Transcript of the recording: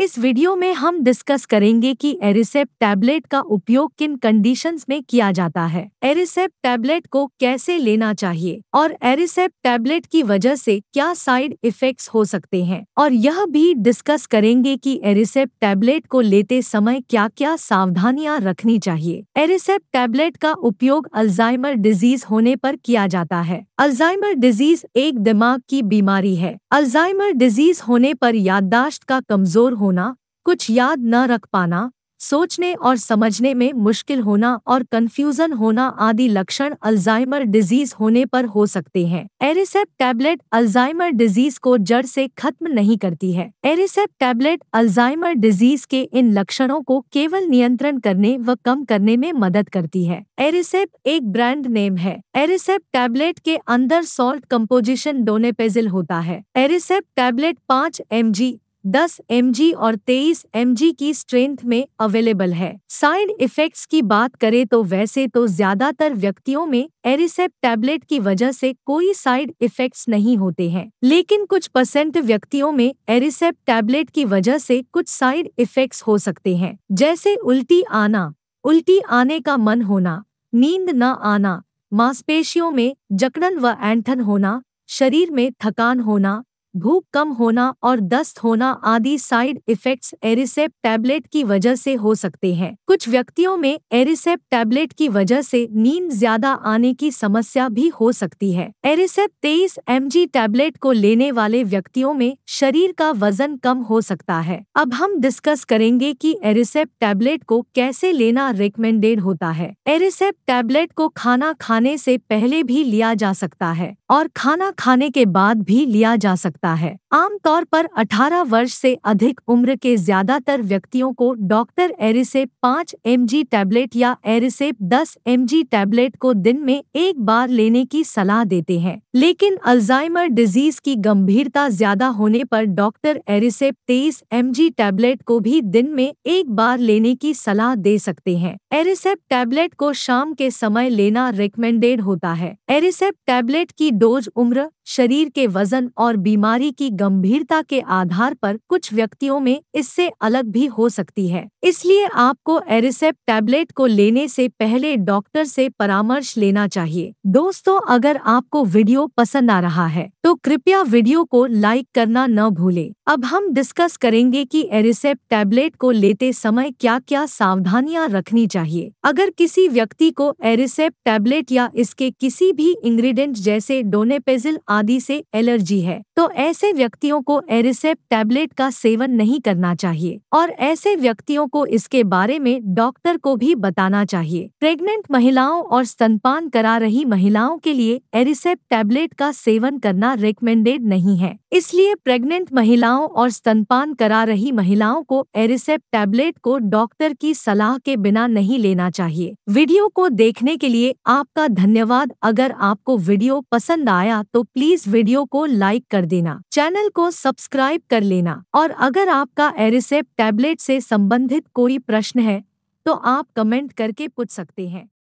इस वीडियो में हम डिस्कस करेंगे कि एरिसेप टैबलेट का उपयोग किन कंडीशंस में किया जाता है एरिसेप टैबलेट को कैसे लेना चाहिए और एरिसेप टैबलेट की वजह से क्या साइड इफेक्ट्स हो सकते हैं और यह भी डिस्कस करेंगे कि एरिसेप टैबलेट को लेते समय क्या क्या सावधानियां रखनी चाहिए एरिसेप टैबलेट का उपयोग अल्जाइमर डिजीज होने पर किया जाता है अल्जाइमर डिजीज एक दिमाग की बीमारी है अल्जाइमर डिजीज होने पर याददाश्त का कमजोर होना कुछ याद न रख पाना सोचने और समझने में मुश्किल होना और कंफ्यूजन होना आदि लक्षण अल्जाइमर डिजीज होने पर हो सकते हैं एरिसेप टैबलेट अल्जाइमर डिजीज को जड़ से खत्म नहीं करती है एरिसेप टैबलेट अल्जाइमर डिजीज के इन लक्षणों को केवल नियंत्रण करने व कम करने में मदद करती है एरिसेप एक ब्रांड नेम है एरिसेप टैबलेट के अंदर सॉल्ट कम्पोजिशन डोनेपेजिल होता है एरिसेप टैबलेट पाँच एम जी 10 एम और 23 एम की स्ट्रेंथ में अवेलेबल है साइड इफेक्ट्स की बात करें तो वैसे तो ज्यादातर व्यक्तियों में एरिसेप टैबलेट की वजह से कोई साइड इफेक्ट्स नहीं होते हैं लेकिन कुछ परसेंट व्यक्तियों में एरिसेप टैबलेट की वजह से कुछ साइड इफेक्ट्स हो सकते हैं जैसे उल्टी आना उल्टी आने का मन होना नींद न आना मांसपेशियों में जकड़न व एंठन होना शरीर में थकान होना भूख कम होना और दस्त होना आदि साइड इफेक्ट्स एरिसेप टैबलेट की वजह से हो सकते हैं कुछ व्यक्तियों में एरिसेप टैबलेट की वजह से नींद ज्यादा आने की समस्या भी हो सकती है एरिसेप 23 एम टैबलेट को लेने वाले व्यक्तियों में शरीर का वजन कम हो सकता है अब हम डिस्कस करेंगे कि एरिसेप टैबलेट को कैसे लेना रिकमेंडेड होता है एरिसेप टैबलेट को खाना खाने से पहले भी लिया जा सकता है और खाना खाने के बाद भी लिया जा सकता सकता है आमतौर पर 18 वर्ष से अधिक उम्र के ज्यादातर व्यक्तियों को doctor Aricept 5 M G tablet या एरिसेप 10 एम जी टैबलेट को दिन में एक बार लेने की सलाह देते हैं लेकिन अल्जाइमर डिजीज की गंभीरता ज्यादा होने पर डॉक्टर एरिसेप 23 एम टैबलेट को भी दिन में एक बार लेने की सलाह दे सकते हैं एरिसेप टैबलेट को शाम के समय लेना रिकमेंडेड होता है एरिसेप टैबलेट की डोज उम्र शरीर के वजन और बीमारी की गंभीरता के आधार पर कुछ व्यक्तियों में इससे अलग भी हो सकती है इसलिए आपको एरिसेप टैबलेट को लेने से पहले डॉक्टर से परामर्श लेना चाहिए दोस्तों अगर आपको वीडियो पसंद आ रहा है तो कृपया वीडियो को लाइक करना न भूलें अब हम डिस्कस करेंगे कि एरिसेप टैबलेट को लेते समय क्या क्या सावधानियां रखनी चाहिए अगर किसी व्यक्ति को एरिसेप टैबलेट या इसके किसी भी इंग्रेडिएंट जैसे डोनेपेजिल आदि से एलर्जी है तो ऐसे व्यक्तियों को एरिसेप टैबलेट का सेवन नहीं करना चाहिए और ऐसे व्यक्तियों को इसके बारे में डॉक्टर को भी बताना चाहिए प्रेग्नेंट महिलाओं और स्तनपान करा रही महिलाओं के लिए एरिसेप टैबलेट का सेवन करना रिकमेंडेड नहीं है इसलिए प्रेग्नेंट महिलाओं और स्तनपान करा रही महिलाओं को एरिसेप टैबलेट को डॉक्टर की सलाह के बिना नहीं लेना चाहिए वीडियो को देखने के लिए आपका धन्यवाद अगर आपको वीडियो पसंद आया तो प्लीज प्लीज वीडियो को लाइक कर देना चैनल को सब्सक्राइब कर लेना और अगर आपका एरिसेप टैबलेट से संबंधित कोई प्रश्न है तो आप कमेंट करके पूछ सकते हैं